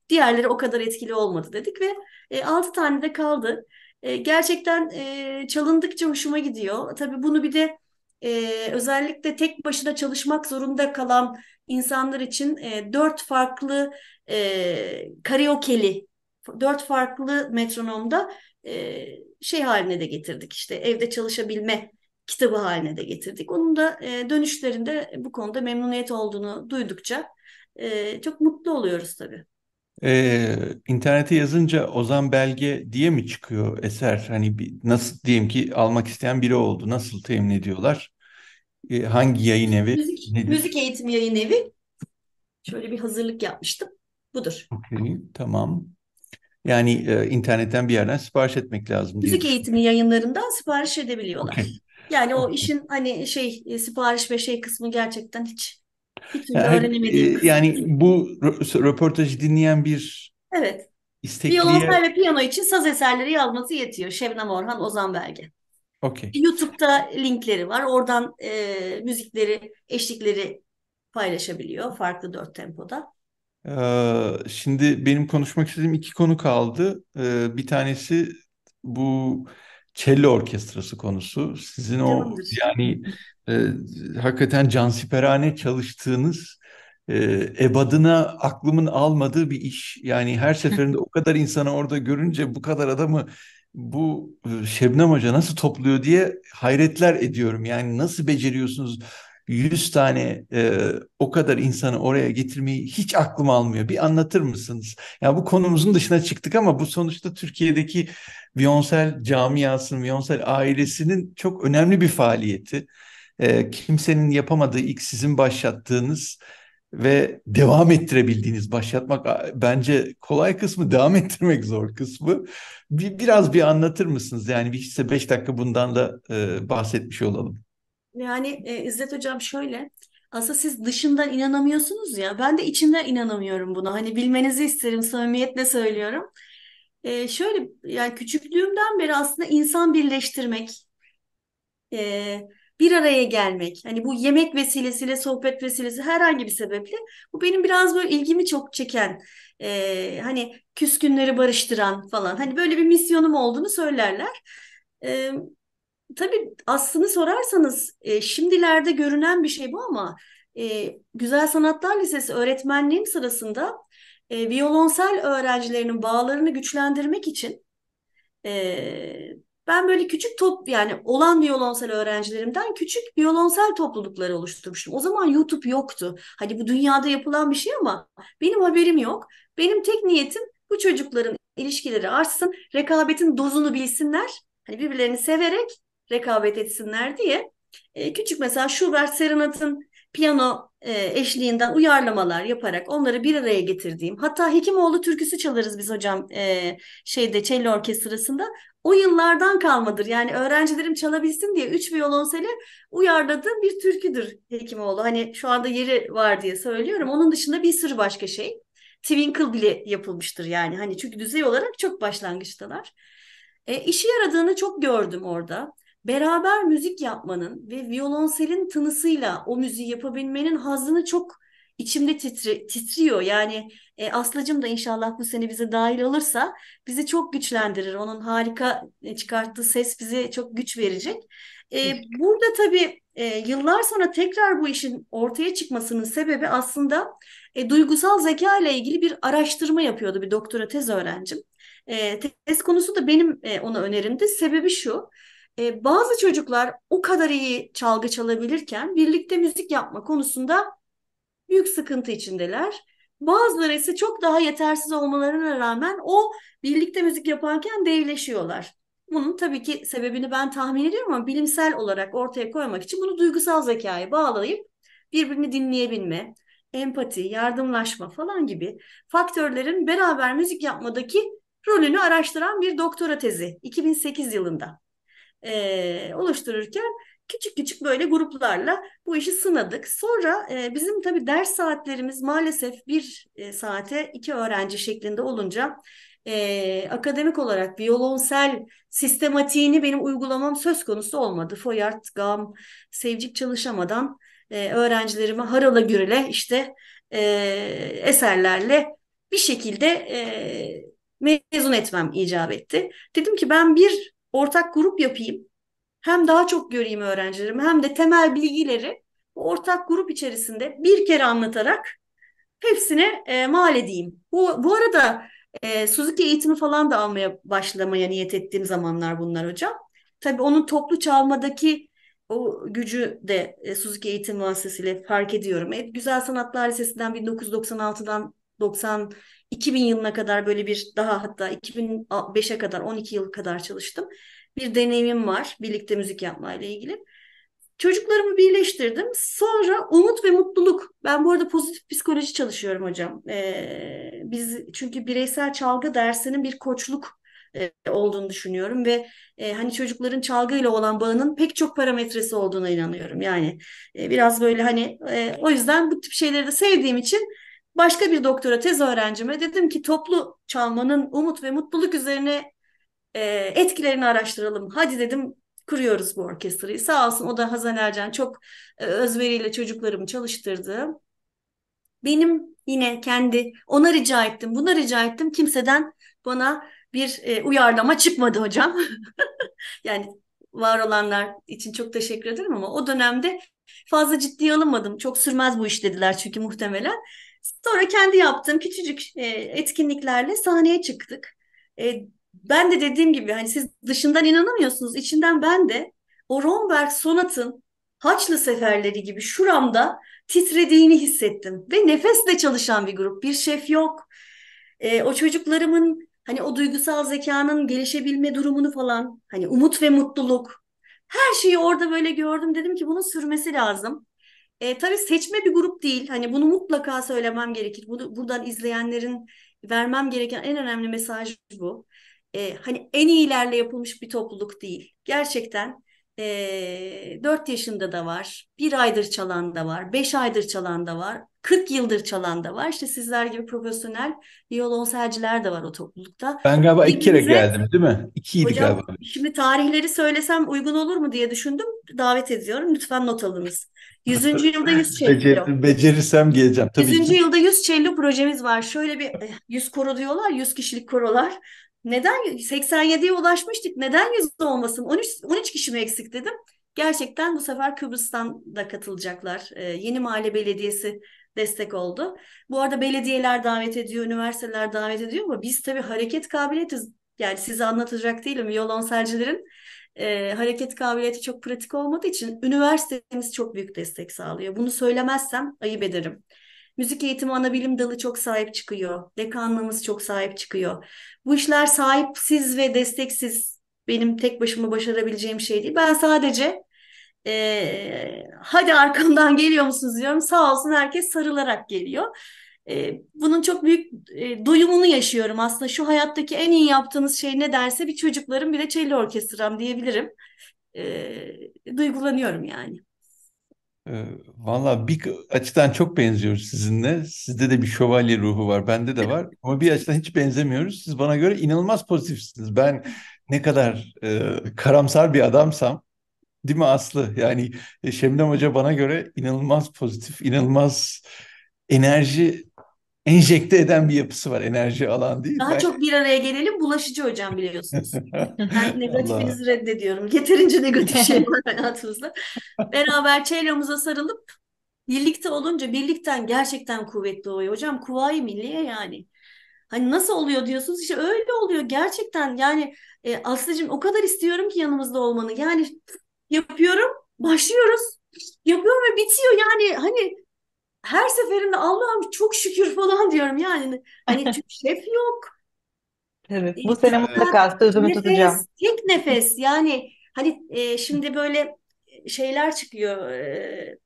diğerleri o kadar etkili olmadı dedik ve e, tane de kaldı. E, gerçekten e, çalındıkça hoşuma gidiyor. Tabii bunu bir de e, özellikle tek başına çalışmak zorunda kalan insanlar için e, 4 farklı e, karaokeli, 4 farklı metronomda e, şey haline de getirdik işte evde çalışabilme kitabı haline de getirdik. Onun da e, dönüşlerinde bu konuda memnuniyet olduğunu duydukça e, çok mutlu oluyoruz tabii. Ee, internete yazınca Ozan Belge diye mi çıkıyor eser? Hani bir, nasıl diyeyim ki almak isteyen biri oldu. Nasıl temin ediyorlar? Ee, hangi yayın evi? Müzik, müzik eğitim yayın evi. Şöyle bir hazırlık yapmıştım. Budur. Okay, tamam. Yani e, internetten bir yerden sipariş etmek lazım. Müzik diye eğitimi yayınlarından sipariş edebiliyorlar. Okay. Yani o işin hani şey e, sipariş ve şey kısmı gerçekten hiç hiç yani, öğrenemediğim. E, kısmı. Yani bu röportajı dinleyen bir Evet. istekliye... Violonsel ve piyano için saz eserleri yazması yetiyor. Şebnem Orhan, Ozan Belge. Okay. YouTube'da linkleri var. Oradan e, müzikleri, eşlikleri paylaşabiliyor farklı dört tempoda. Ee, şimdi benim konuşmak istediğim iki konu kaldı. Ee, bir tanesi bu Çello orkestrası konusu sizin o yani e, hakikaten cansiperane çalıştığınız e, ebadına aklımın almadığı bir iş. Yani her seferinde o kadar insanı orada görünce bu kadar adamı bu e, Şebnem Hoca nasıl topluyor diye hayretler ediyorum. Yani nasıl beceriyorsunuz? 100 tane e, o kadar insanı oraya getirmeyi hiç aklım almıyor. Bir anlatır mısınız? Ya bu konumuzun dışına çıktık ama bu sonuçta Türkiye'deki Beyoncé camiasının, Beyoncé ailesinin çok önemli bir faaliyeti. E, kimsenin yapamadığı ilk sizin başlattığınız ve devam ettirebildiğiniz başlatmak bence kolay kısmı (laughs) devam ettirmek zor kısmı. Bir, biraz bir anlatır mısınız? Yani bir işte beş dakika bundan da e, bahsetmiş olalım yani e, İzzet Hocam şöyle aslında siz dışından inanamıyorsunuz ya ben de içinden inanamıyorum buna hani bilmenizi isterim samimiyetle söylüyorum. E, şöyle yani küçüklüğümden beri aslında insan birleştirmek e, bir araya gelmek hani bu yemek vesilesiyle sohbet vesilesi herhangi bir sebeple bu benim biraz böyle ilgimi çok çeken e, hani küskünleri barıştıran falan hani böyle bir misyonum olduğunu söylerler. E, tabii aslını sorarsanız e, şimdilerde görünen bir şey bu ama e, Güzel Sanatlar Lisesi öğretmenliğim sırasında e, violonsel öğrencilerinin bağlarını güçlendirmek için e, ben böyle küçük top yani olan violonsel öğrencilerimden küçük violonsel toplulukları oluşturmuştum. O zaman YouTube yoktu. Hani bu dünyada yapılan bir şey ama benim haberim yok. Benim tek niyetim bu çocukların ilişkileri artsın, rekabetin dozunu bilsinler. Hani birbirlerini severek rekabet etsinler diye e, küçük mesela Schubert Serenat'ın piyano e, eşliğinden uyarlamalar yaparak onları bir araya getirdiğim hatta Hekimoğlu türküsü çalarız biz hocam e, şeyde çelli orkestrasında o yıllardan kalmadır yani öğrencilerim çalabilsin diye üç violonsele uyarladığım bir türküdür Hekimoğlu hani şu anda yeri var diye söylüyorum onun dışında bir sürü başka şey Twinkle bile yapılmıştır yani hani çünkü düzey olarak çok başlangıçtalar e, işi yaradığını çok gördüm orada beraber müzik yapmanın ve violonselin tınısıyla o müziği yapabilmenin hazını çok içimde titri, titriyor. Yani e, Aslı'cım da inşallah bu sene bize dahil olursa bizi çok güçlendirir. Onun harika e, çıkarttığı ses bize çok güç verecek. E, burada tabii e, yıllar sonra tekrar bu işin ortaya çıkmasının sebebi aslında e, duygusal zeka ile ilgili bir araştırma yapıyordu bir doktora tez öğrencim. E, tez konusu da benim e, ona önerimdi. Sebebi şu, e, bazı çocuklar o kadar iyi çalgı çalabilirken birlikte müzik yapma konusunda büyük sıkıntı içindeler. Bazıları ise çok daha yetersiz olmalarına rağmen o birlikte müzik yaparken devleşiyorlar. Bunun tabii ki sebebini ben tahmin ediyorum ama bilimsel olarak ortaya koymak için bunu duygusal zekaya bağlayıp birbirini dinleyebilme, empati, yardımlaşma falan gibi faktörlerin beraber müzik yapmadaki rolünü araştıran bir doktora tezi 2008 yılında e, oluştururken küçük küçük böyle gruplarla bu işi sınadık. Sonra e, bizim tabii ders saatlerimiz maalesef bir e, saate iki öğrenci şeklinde olunca e, akademik olarak biyolonsel sistematiğini benim uygulamam söz konusu olmadı. Foyart, GAM, Sevcik çalışamadan e, öğrencilerime harala gürele işte e, eserlerle bir şekilde e, mezun etmem icap etti. Dedim ki ben bir ortak grup yapayım. Hem daha çok göreyim öğrencilerimi hem de temel bilgileri ortak grup içerisinde bir kere anlatarak hepsine e, mal edeyim. Bu, bu arada e, Suzuki eğitimi falan da almaya başlamaya niyet ettiğim zamanlar bunlar hocam. Tabii onun toplu çalmadaki o gücü de e, Suzuki Eğitim vasıtasıyla fark ediyorum. Hep Güzel Sanatlar Lisesi'nden 1996'dan 90 2000 yılına kadar böyle bir daha hatta 2005'e kadar 12 yıl kadar çalıştım. Bir deneyimim var birlikte müzik yapmayla ilgili. Çocuklarımı birleştirdim. Sonra umut ve mutluluk. Ben bu arada pozitif psikoloji çalışıyorum hocam. Ee, biz çünkü bireysel çalgı dersinin bir koçluk e, olduğunu düşünüyorum ve e, hani çocukların çalgıyla olan bağının pek çok parametresi olduğuna inanıyorum. Yani e, biraz böyle hani e, o yüzden bu tip şeyleri de sevdiğim için Başka bir doktora tez öğrencime dedim ki toplu çalmanın umut ve mutluluk üzerine e, etkilerini araştıralım. Hadi dedim kuruyoruz bu orkestrayı. Sağ olsun o da Hazan Ercan çok e, özveriyle çocuklarımı çalıştırdı. Benim yine kendi ona rica ettim, buna rica ettim. Kimseden bana bir e, uyarlama çıkmadı hocam. (laughs) yani var olanlar için çok teşekkür ederim ama o dönemde fazla ciddiye alınmadım. Çok sürmez bu iş dediler çünkü muhtemelen. Sonra kendi yaptığım küçücük e, etkinliklerle sahneye çıktık. E, ben de dediğim gibi hani siz dışından inanamıyorsunuz. içinden ben de o Romberg sonatın Haçlı seferleri gibi şuramda titrediğini hissettim. Ve nefesle çalışan bir grup. Bir şef yok. E, o çocuklarımın hani o duygusal zekanın gelişebilme durumunu falan hani umut ve mutluluk her şeyi orada böyle gördüm dedim ki bunun sürmesi lazım. E, tabii seçme bir grup değil. Hani bunu mutlaka söylemem gerekir. Bunu buradan izleyenlerin vermem gereken en önemli mesaj bu. E, hani en iyilerle yapılmış bir topluluk değil. Gerçekten e, 4 yaşında da var, 1 aydır çalan da var, 5 aydır çalan da var, 40 yıldır çalan da var. İşte sizler gibi profesyonel violonselciler de var o toplulukta. Ben galiba ilk kere geldim değil mi? İkiydi hocam, galiba. Şimdi tarihleri söylesem uygun olur mu diye düşündüm. Davet ediyorum. Lütfen not alınız. 100. yılda 100 (laughs) çello. Becer, becerirsem geleceğim. Tabii 100. Ki. yılda 100 çello projemiz var. Şöyle bir 100 eh, koro diyorlar. 100 kişilik korolar neden 87'ye ulaşmıştık neden 100 olmasın 13, 13 kişi mi eksik dedim. Gerçekten bu sefer Kıbrıs'tan da katılacaklar. Ee, Yeni Mahalle Belediyesi destek oldu. Bu arada belediyeler davet ediyor, üniversiteler davet ediyor ama biz tabii hareket kabiliyeti, Yani size anlatacak değilim yol onselcilerin e, hareket kabiliyeti çok pratik olmadığı için üniversitemiz çok büyük destek sağlıyor. Bunu söylemezsem ayıp ederim. Müzik eğitimi ana bilim dalı çok sahip çıkıyor. Dekanlığımız çok sahip çıkıyor. Bu işler sahipsiz ve desteksiz benim tek başıma başarabileceğim şey değil. Ben sadece e, hadi arkamdan geliyor musunuz diyorum. Sağ olsun herkes sarılarak geliyor. E, bunun çok büyük e, doyumunu yaşıyorum aslında. Şu hayattaki en iyi yaptığımız şey ne derse bir çocukların bile de orkestram diyebilirim. E, duygulanıyorum yani. Ee, Valla bir açıdan çok benziyoruz sizinle. Sizde de bir şövalye ruhu var, bende de var. Ama bir açıdan hiç benzemiyoruz. Siz bana göre inanılmaz pozitifsiniz. Ben ne kadar e, karamsar bir adamsam, değil mi Aslı? Yani e, Şemdem Hoca bana göre inanılmaz pozitif, inanılmaz enerji enjekte eden bir yapısı var enerji alan değil. Daha ben... çok bir araya gelelim bulaşıcı hocam biliyorsunuz. (laughs) ben negatifinizi Allah. reddediyorum. Yeterince negatif şey var hayatımızda. Beraber çeyreğimize sarılıp birlikte olunca birlikten gerçekten kuvvetli oluyor. Hocam kuvayi milliye yani. Hani nasıl oluyor diyorsunuz işte öyle oluyor gerçekten yani e, Aslı'cığım o kadar istiyorum ki yanımızda olmanı yani yapıyorum başlıyoruz yapıyorum ve bitiyor yani hani her seferinde Allah'ım çok şükür falan (laughs) diyorum yani. Hani (laughs) çünkü şef yok. Evet, bu e, sene mutlaka sözümü nefes, tutacağım. Tek nefes yani hani e, şimdi böyle e, şeyler çıkıyor. E,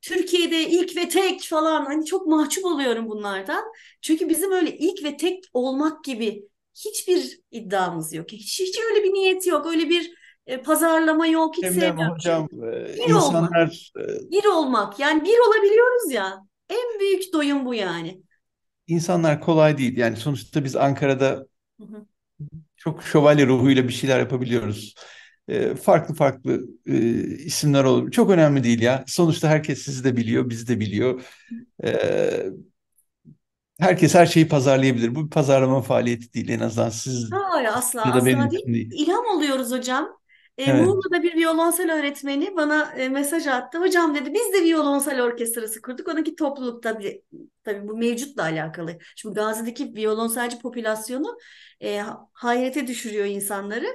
Türkiye'de ilk ve tek falan hani çok mahcup oluyorum bunlardan. Çünkü bizim öyle ilk ve tek olmak gibi hiçbir iddiamız yok. Hiç, hiç öyle bir niyet yok. Öyle bir e, pazarlama yok hiç Emine sevmiyorum. hocam bir e, insanlar olmak, e, bir olmak yani bir olabiliyoruz ya en büyük doyum bu yani. İnsanlar kolay değil yani sonuçta biz Ankara'da çok şövalye ruhuyla bir şeyler yapabiliyoruz. E, farklı farklı e, isimler olur. Çok önemli değil ya. Sonuçta herkes sizi de biliyor, bizi de biliyor. E, herkes her şeyi pazarlayabilir. Bu bir pazarlama faaliyeti değil en azından siz. Hayır asla ya da asla benim değil. değil. İlham oluyoruz hocam. E, Evet. Muğla'da bir violonsel öğretmeni bana e, mesaj attı. Hocam dedi biz de violonsel orkestrası kurduk. Onunki toplulukta bir, tabii bu mevcutla alakalı. Şimdi Gazi'deki violonselci popülasyonu e, hayrete düşürüyor insanları.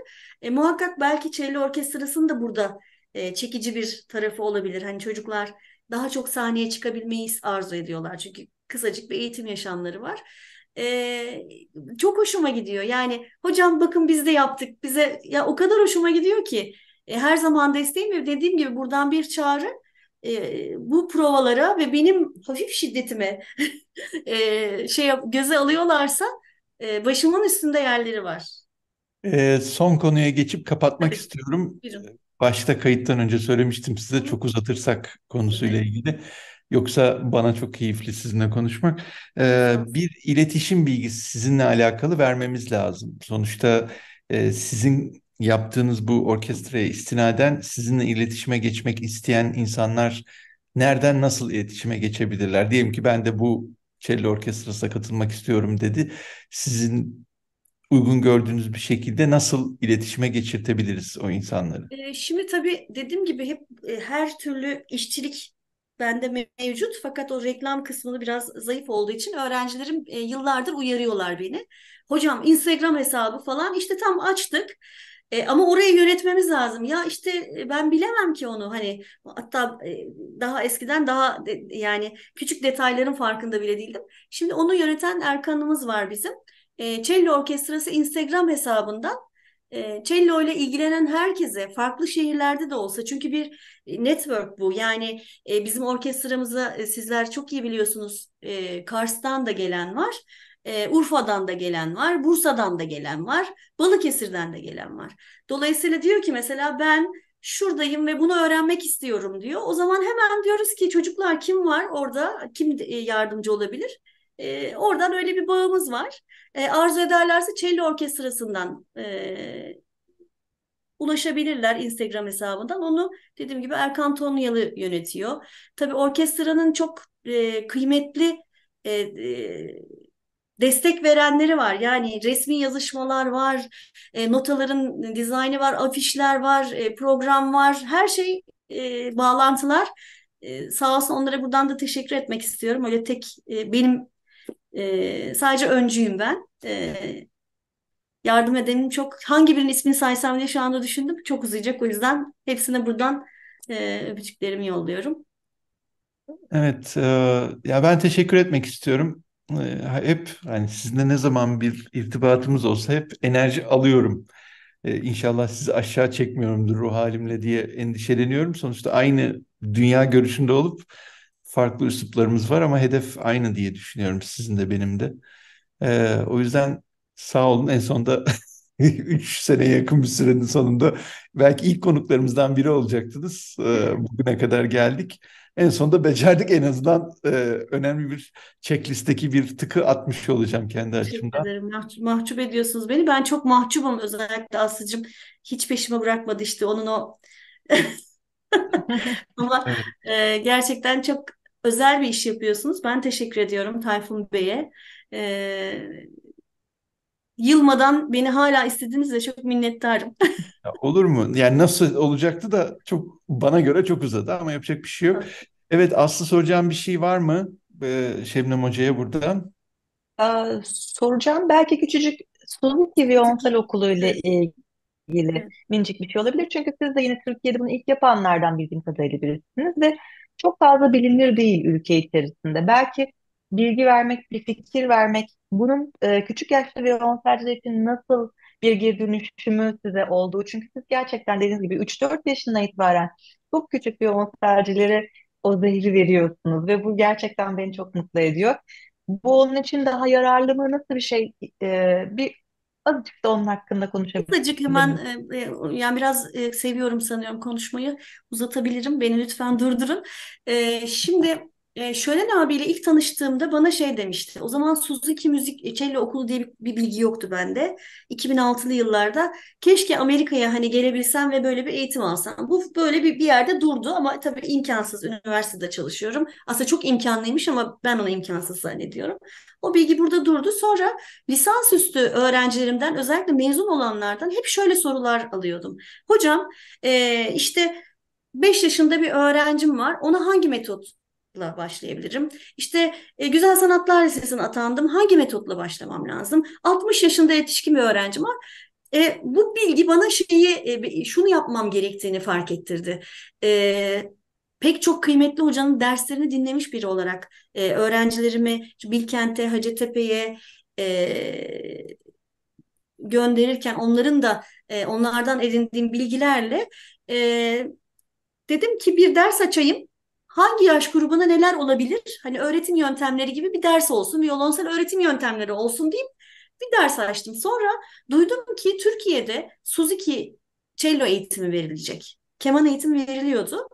E, muhakkak belki çello orkestrasının da burada e, çekici bir tarafı olabilir. Hani çocuklar daha çok sahneye çıkabilmeyi arzu ediyorlar. Çünkü kısacık bir eğitim yaşamları var e, çok hoşuma gidiyor. Yani hocam bakın biz de yaptık. Bize ya o kadar hoşuma gidiyor ki e, her zaman desteğim ve dediğim gibi buradan bir çağrı e, bu provalara ve benim hafif şiddetime (laughs) e, şey göze alıyorlarsa e, başımın üstünde yerleri var. E, son konuya geçip kapatmak istiyorum. Buyurun. Başta kayıttan önce söylemiştim size çok uzatırsak konusuyla ilgili. Yoksa bana çok keyifli sizinle konuşmak. Ee, bir iletişim bilgisi sizinle alakalı vermemiz lazım. Sonuçta e, sizin yaptığınız bu orkestraya istinaden sizinle iletişime geçmek isteyen insanlar nereden nasıl iletişime geçebilirler? Diyelim ki ben de bu çelli orkestrasına katılmak istiyorum dedi. Sizin uygun gördüğünüz bir şekilde nasıl iletişime geçirtebiliriz o insanları? Ee, şimdi tabii dediğim gibi hep e, her türlü işçilik bende mevcut fakat o reklam kısmını biraz zayıf olduğu için öğrencilerim e, yıllardır uyarıyorlar beni. Hocam Instagram hesabı falan işte tam açtık. E, ama orayı yönetmemiz lazım. Ya işte e, ben bilemem ki onu hani hatta e, daha eskiden daha de, yani küçük detayların farkında bile değildim. Şimdi onu yöneten Erkan'ımız var bizim. E, Cello Orkestrası Instagram hesabından cello ile ilgilenen herkese farklı şehirlerde de olsa çünkü bir e, network bu yani e, bizim orkestramıza e, sizler çok iyi biliyorsunuz Kars'tan da gelen var Urfa'dan da gelen var Bursa'dan da gelen var Balıkesir'den de gelen var dolayısıyla diyor ki mesela ben şuradayım ve bunu öğrenmek istiyorum diyor o zaman hemen diyoruz ki çocuklar kim var orada kim yardımcı olabilir e, oradan öyle bir bağımız var. E, arzu ederlerse Çelli Orkestrası'ndan e, ulaşabilirler Instagram hesabından. Onu dediğim gibi Erkan Tonyalı yönetiyor. Tabii orkestranın çok e, kıymetli e, e, destek verenleri var. Yani resmi yazışmalar var, e, notaların dizaynı var, afişler var, e, program var. Her şey e, bağlantılar. E, sağ olsun onlara buradan da teşekkür etmek istiyorum. Öyle tek e, benim e, sadece öncüyüm ben. E, yardım edenim çok. Hangi birinin ismini saysam diye şu anda düşündüm. Çok uzayacak o yüzden hepsine buradan e, öpücüklerimi yolluyorum. Evet, e, ya ben teşekkür etmek istiyorum. E, hep hani sizinle ne zaman bir irtibatımız olsa hep enerji alıyorum. E, inşallah sizi aşağı çekmiyorumdur ruh halimle diye endişeleniyorum. Sonuçta aynı dünya görüşünde olup farklı üsluplarımız var ama hedef aynı diye düşünüyorum sizin de benim de. Ee, o yüzden sağ olun en sonunda 3 (laughs) seneye yakın bir sürenin sonunda belki ilk konuklarımızdan biri olacaktınız. Ee, bugüne kadar geldik. En sonunda becerdik en azından e, önemli bir checklist'teki bir tıkı atmış olacağım kendi açımdan. Mahcup, mahcup ediyorsunuz beni. Ben çok mahcubum özellikle Aslı'cığım. Hiç peşime bırakmadı işte onun o (laughs) Ama evet. e, gerçekten çok özel bir iş yapıyorsunuz. Ben teşekkür ediyorum Tayfun Bey'e. Ee, yılmadan beni hala istediğinizde çok minnettarım. (laughs) ya olur mu? Yani nasıl olacaktı da çok bana göre çok uzadı ama yapacak bir şey yok. Evet Aslı soracağım bir şey var mı ee, Şebnem Hoca'ya buradan? Ee, soracağım belki küçücük Sonic onsal Okulu ile ilgili minicik bir şey olabilir. Çünkü siz de yine Türkiye'de bunu ilk yapanlardan bildiğim kadarıyla birisiniz ve çok fazla bilinir değil ülke içerisinde. Belki bilgi vermek, bir fikir vermek, bunun e, küçük yaşta viyolonselciler için nasıl bir geri dönüşümü size olduğu. Çünkü siz gerçekten dediğiniz gibi 3-4 yaşından itibaren çok küçük bir viyolonselcilere o zehri veriyorsunuz ve bu gerçekten beni çok mutlu ediyor. Bu onun için daha yararlı mı? Nasıl bir şey? E, bir Azıcık da onun hakkında konuşabilirim. Azıcık hemen e, yani biraz e, seviyorum sanıyorum konuşmayı uzatabilirim. Beni lütfen durdurun. E, şimdi ee, Şölen abiyle ilk tanıştığımda bana şey demişti. O zaman Suzuki Müzik e, Cello Okulu diye bir, bir bilgi yoktu bende. 2006'lı yıllarda keşke Amerika'ya hani gelebilsem ve böyle bir eğitim alsam. Bu böyle bir, bir yerde durdu ama tabii imkansız. Üniversitede çalışıyorum. Aslında çok imkanlıymış ama ben onu imkansız zannediyorum. O bilgi burada durdu. Sonra lisansüstü öğrencilerimden özellikle mezun olanlardan hep şöyle sorular alıyordum. Hocam e, işte 5 yaşında bir öğrencim var. Ona hangi metot metotla başlayabilirim? İşte e, Güzel Sanatlar Lisesi'ne atandım. Hangi metotla başlamam lazım? 60 yaşında yetişkin bir öğrencim var. E, bu bilgi bana şeyi, e, şunu yapmam gerektiğini fark ettirdi. E, pek çok kıymetli hocanın derslerini dinlemiş biri olarak e, öğrencilerimi Bilkent'e, Hacettepe'ye e, gönderirken onların da e, onlardan edindiğim bilgilerle e, dedim ki bir ders açayım hangi yaş grubuna neler olabilir? Hani öğretim yöntemleri gibi bir ders olsun, violonsel öğretim yöntemleri olsun deyip bir ders açtım. Sonra duydum ki Türkiye'de Suzuki cello eğitimi verilecek. Keman eğitimi veriliyordu.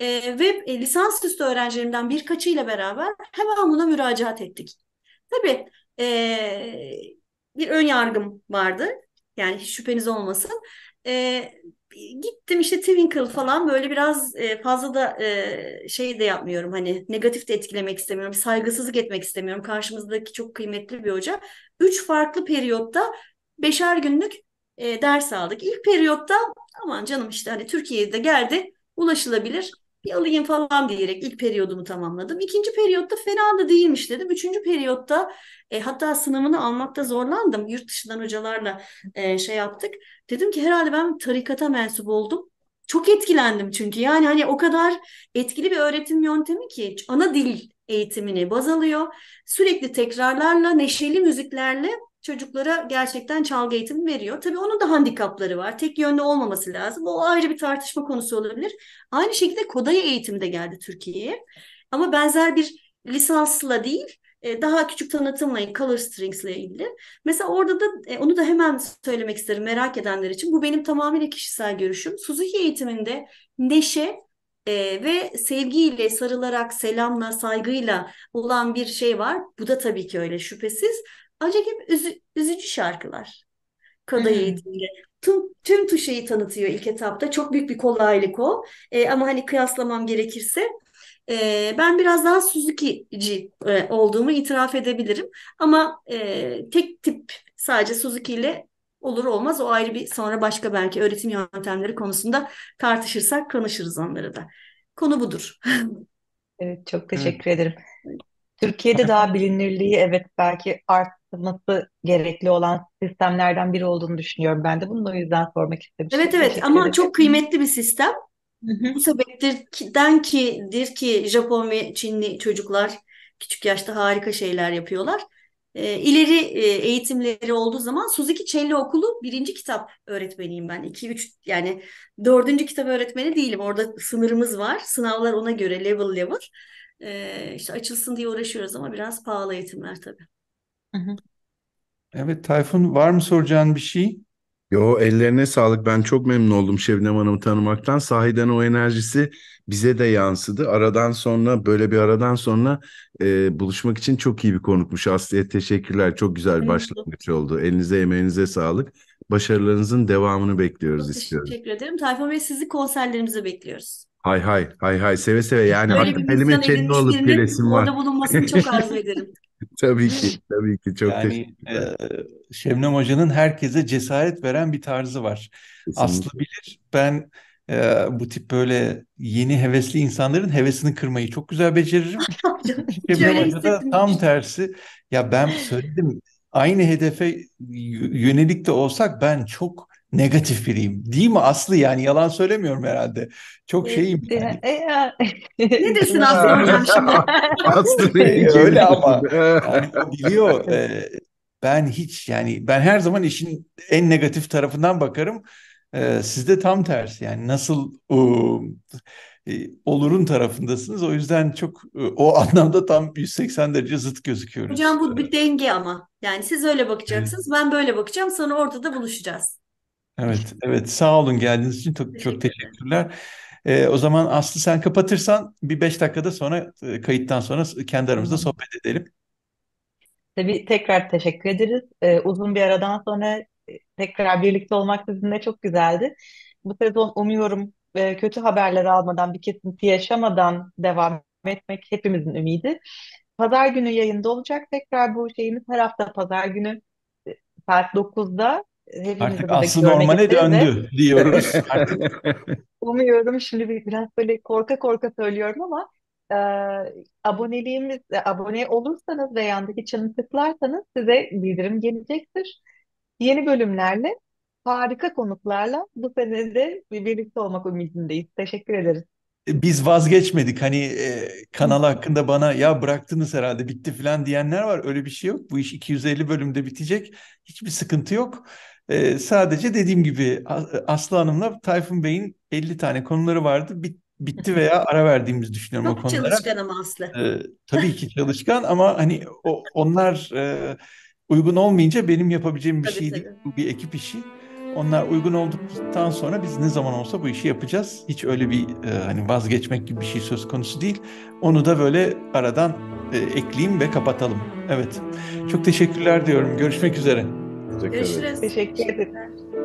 E, ve e, lisansüstü öğrencilerimden birkaçıyla beraber hemen buna müracaat ettik. Tabii e, bir ön yargım vardı. Yani hiç şüpheniz olmasın. E, gittim işte Twinkle falan böyle biraz e, fazla da e, şey de yapmıyorum hani negatif de etkilemek istemiyorum saygısızlık etmek istemiyorum karşımızdaki çok kıymetli bir hoca. Üç farklı periyotta beşer günlük e, ders aldık. ilk periyotta aman canım işte hani Türkiye'de geldi ulaşılabilir bir alayım falan diyerek ilk periyodumu tamamladım. İkinci periyotta fena da değilmiş dedim. Üçüncü periyotta e, hatta sınavını almakta zorlandım. Yurt dışından hocalarla e, şey yaptık. Dedim ki herhalde ben tarikata mensup oldum. Çok etkilendim çünkü yani hani o kadar etkili bir öğretim yöntemi ki ana dil eğitimini baz alıyor. Sürekli tekrarlarla, neşeli müziklerle çocuklara gerçekten çalgı eğitimi veriyor. Tabii onun da handikapları var. Tek yönlü olmaması lazım. O ayrı bir tartışma konusu olabilir. Aynı şekilde Kodaya eğitim de geldi Türkiye'ye. Ama benzer bir lisansla değil, e, daha küçük tanıtımla, color strings'le ilgili. Mesela orada da e, onu da hemen söylemek isterim merak edenler için. Bu benim tamamıyla kişisel görüşüm. Suzuki eğitiminde neşe e, ve sevgiyle, sarılarak, selamla, saygıyla olan bir şey var. Bu da tabii ki öyle şüphesiz. Ancak hep üzü, üzücü şarkılar. Kadayı eğitimde. Tüm, tüm tuşayı tanıtıyor ilk etapta. Çok büyük bir kolaylık o. E, ama hani kıyaslamam gerekirse e, ben biraz daha Suzuki'ci e, olduğumu itiraf edebilirim. Ama e, tek tip sadece Suzuki ile olur olmaz o ayrı bir sonra başka belki öğretim yöntemleri konusunda tartışırsak konuşuruz onları da. Konu budur. (laughs) Evet çok teşekkür evet. ederim. Türkiye'de daha bilinirliği evet belki art, yansıtılması gerekli olan sistemlerden biri olduğunu düşünüyorum. Ben de bunu o yüzden sormak istedim. Evet evet ama çok kıymetli bir sistem. Hı hı. Bu sebeptirden ki dir ki Japon ve Çinli çocuklar küçük yaşta harika şeyler yapıyorlar. E, ileri e, eğitimleri olduğu zaman Suzuki Çelli Okulu birinci kitap öğretmeniyim ben. 2 üç yani dördüncü kitap öğretmeni değilim. Orada sınırımız var. Sınavlar ona göre level level. E, işte açılsın diye uğraşıyoruz ama biraz pahalı eğitimler tabii. Evet Tayfun var mı soracağın bir şey? Yo ellerine sağlık. Ben çok memnun oldum Şebnem Hanım'ı tanımaktan. Sahiden o enerjisi bize de yansıdı. Aradan sonra böyle bir aradan sonra e, buluşmak için çok iyi bir konukmuş. Asliye. teşekkürler. Çok güzel bir başlangıç oldu. Elinize emeğinize sağlık. Başarılarınızın devamını bekliyoruz çok istiyoruz. Teşekkür ederim. Tayfun Bey sizi konserlerimize bekliyoruz. Hay hay hay hay seve seve yani Böyle hakkı kelime çenli olup gelesim var. Orada bulunmasını çok arzu (laughs) ederim. (laughs) Tabii ki, tabii ki. Çok yani teşekkürler. E, Şebnem Hoca'nın herkese cesaret veren bir tarzı var. Kesinlikle. Aslı bilir, ben e, bu tip böyle yeni hevesli insanların hevesini kırmayı çok güzel beceririm. (laughs) Şebnem Hoca da tam tersi. Ya ben söyledim, aynı hedefe yönelik de olsak ben çok negatif biriyim. Değil mi Aslı? Yani yalan söylemiyorum herhalde. Çok şeyim. Yani. E, ne (laughs) desin Aslı hocam şimdi? (laughs) Aslı Öyle ama (laughs) yani biliyor. E, ben hiç yani ben her zaman işin en negatif tarafından bakarım. E, sizde tam tersi. Yani nasıl e, olurun tarafındasınız. O yüzden çok e, o anlamda tam 180 derece zıt gözüküyoruz. Hocam bu bir denge ama. Yani siz öyle bakacaksınız, ben böyle bakacağım. Sonra ortada buluşacağız. Evet, evet. Sağ olun geldiğiniz için çok çok teşekkürler. Ee, o zaman Aslı sen kapatırsan bir beş dakikada sonra e, kayıttan sonra kendi aramızda sohbet edelim. Tabii tekrar teşekkür ederiz. Ee, uzun bir aradan sonra e, tekrar birlikte olmak sizinle çok güzeldi. Bu sezon umuyorum e, kötü haberler almadan, bir kesinti yaşamadan devam etmek hepimizin ümidi. Pazar günü yayında olacak. Tekrar bu şeyimiz her hafta pazar günü e, saat 9'da Artık asıl normale döndü de. diyoruz. (laughs) Umuyorum şimdi biraz böyle korka korka söylüyorum ama e, aboneliğimiz, e, abone olursanız ve yandaki çanı tıklarsanız size bildirim gelecektir. Yeni bölümlerle, harika konuklarla bu sene de birlikte olmak ümidindeyiz. Teşekkür ederiz e, biz vazgeçmedik hani e, kanal hakkında bana ya bıraktınız herhalde bitti falan diyenler var öyle bir şey yok bu iş 250 bölümde bitecek hiçbir sıkıntı yok e, sadece dediğim gibi Aslı Hanım'la Tayfun Bey'in 50 tane konuları vardı. Bit, bitti (laughs) veya ara verdiğimizi düşünüyorum Çok o konulara. Çok çalışkan ama Aslı. E, tabii ki çalışkan ama hani o, onlar e, uygun olmayınca benim yapabileceğim bir tabii, şey değil. Tabii. Bir ekip işi. Onlar uygun olduktan sonra biz ne zaman olsa bu işi yapacağız. Hiç öyle bir e, hani vazgeçmek gibi bir şey söz konusu değil. Onu da böyle aradan e, ekleyeyim ve kapatalım. Evet. Çok teşekkürler diyorum. Görüşmek üzere. Teşekkür Görüşürüz. Ederim. Teşekkür ederim.